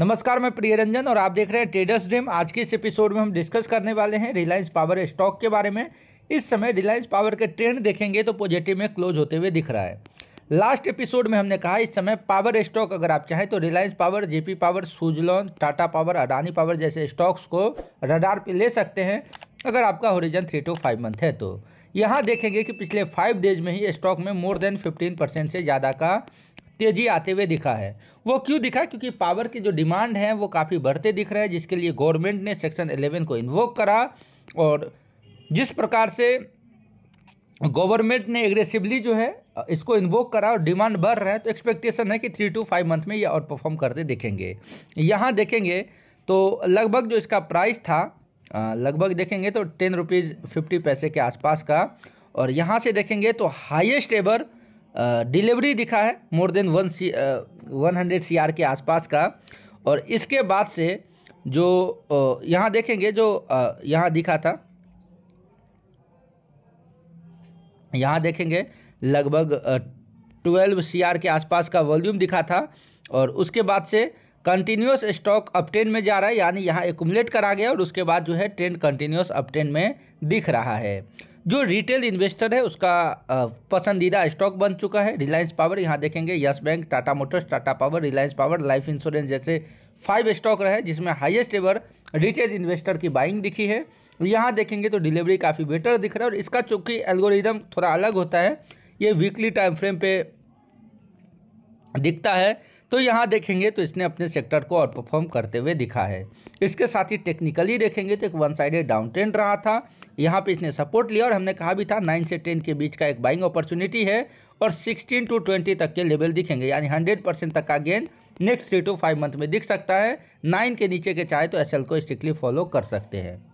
नमस्कार मैं प्रियरंजन और आप देख रहे हैं ट्रेडर्स ड्रीम आज के इस एपिसोड में हम डिस्कस करने वाले हैं रिलायंस पावर स्टॉक के बारे में इस समय रिलायंस पावर के ट्रेंड देखेंगे तो पॉजिटिव में क्लोज होते हुए दिख रहा है लास्ट एपिसोड में हमने कहा इस समय पावर स्टॉक अगर आप चाहें तो Reliance power JP power Suzlon Tata power Adani power जैसे स्टॉक्स को रडार पर ले सकते हैं अगर आपका horizon three two five month है तो यहाँ देखेंगे कि पिछले फाइव डेज में ही स्टॉक में मोर देन फिफ्टीन परसेंट से ज़्यादा का तेजी आते हुए दिखा है वो क्यों दिखा क्योंकि पावर की जो डिमांड है वो काफ़ी बढ़ते दिख रहे हैं जिसके लिए गवर्नमेंट ने सेक्शन 11 को इन्वोक करा और जिस प्रकार से गवर्नमेंट ने एग्रेसिवली जो है इसको इन्वोक करा और डिमांड बढ़ रहा है तो एक्सपेक्टेशन है कि थ्री टू फाइव मंथ में ये आउट परफॉर्म करते देखेंगे यहाँ देखेंगे तो लगभग जो इसका प्राइस था लगभग देखेंगे तो टेन रुपीज़ फिफ्टी पैसे के आसपास का और यहाँ से देखेंगे तो हाइस्ट एवर डिलीवरी दिखा है more than one C one hundred C R के आसपास का और इसके बाद से जो यहाँ देखेंगे जो यहाँ दिखा था यहाँ देखेंगे लगभग ट्वेल्व सी आर के आसपास का वॉल्यूम दिखा था और उसके बाद से कंटिन्यूस स्टॉक अपटेन में जा रहा है यानी यहाँ एकुमलेट करा गया और उसके बाद जो है ट्रेंड कंटिन्यूस अपटेन में दिख रहा है जो रिटेल इन्वेस्टर है उसका पसंदीदा स्टॉक बन चुका है रिलायंस पावर यहाँ देखेंगे yes bank Tata motors Tata power Reliance power life insurance जैसे फाइव स्टॉक रहे जिसमें हाईएस्ट एवर रिटेल इन्वेस्टर की बाइंग दिखी है यहाँ देखेंगे तो डिलीवरी काफ़ी बेटर दिख रहा है और इसका चूंकि एल्गोरिदम थोड़ा अलग होता है ये वीकली टाइम फ्रेम पर दिखता है तो यहाँ देखेंगे तो इसने अपने सेक्टर को आउट परफॉर्म करते हुए दिखा है इसके साथ ही टेक्निकली देखेंगे तो एक वन साइडेड डाउन ट्रेंड रहा था यहाँ पे इसने सपोर्ट लिया और हमने कहा भी था नाइन से टेन के बीच का एक बाइंग अपॉर्चुनिटी है और सिक्सटीन टू ट्वेंटी तक के लेवल दिखेंगे यानी हंड्रेड परसेंट तक का gain next three two five month में दिख सकता है नाइन के नीचे के चाहे तो एस को स्ट्रिक्टली फॉलो कर सकते हैं